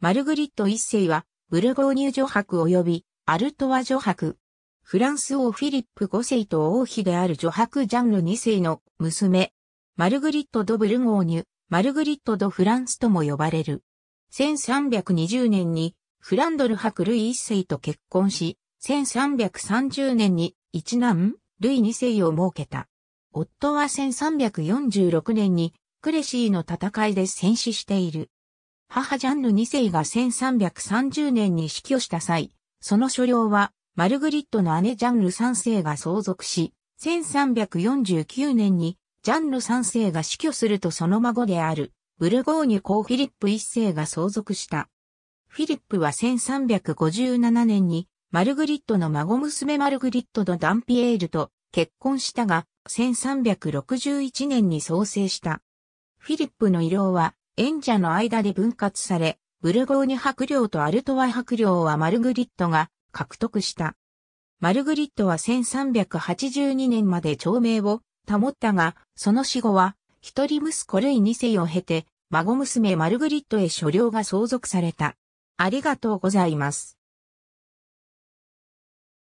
マルグリット一世は、ブルゴーニュ女白及び、アルトワ女白。フランス王フィリップ五世と王妃である女白ジャンル二世の娘。マルグリット・ド・ブルゴーニュ、マルグリット・ド・フランスとも呼ばれる。1320年に、フランドル博ルイ一世と結婚し、1330年に一男、ルイ二世を設けた。夫は1346年にクレシーの戦いで戦死している。母ジャンヌ2世が1330年に死去した際、その所領は、マルグリットの姉ジャンヌ3世が相続し、1349年にジャンヌ3世が死去するとその孫である、ブルゴーニュ公フィリップ1世が相続した。フィリップは1357年に、マルグリットの孫娘マルグリットのダンピエールと結婚したが、1361年に創生した。フィリップの医療は、演者の間で分割され、ブルゴーニュ伯領とアルトワ伯領はマルグリットが獲得した。マルグリットは1382年まで長命を保ったが、その死後は、一人息子類二2世を経て、孫娘マルグリットへ所領が相続された。ありがとうございます。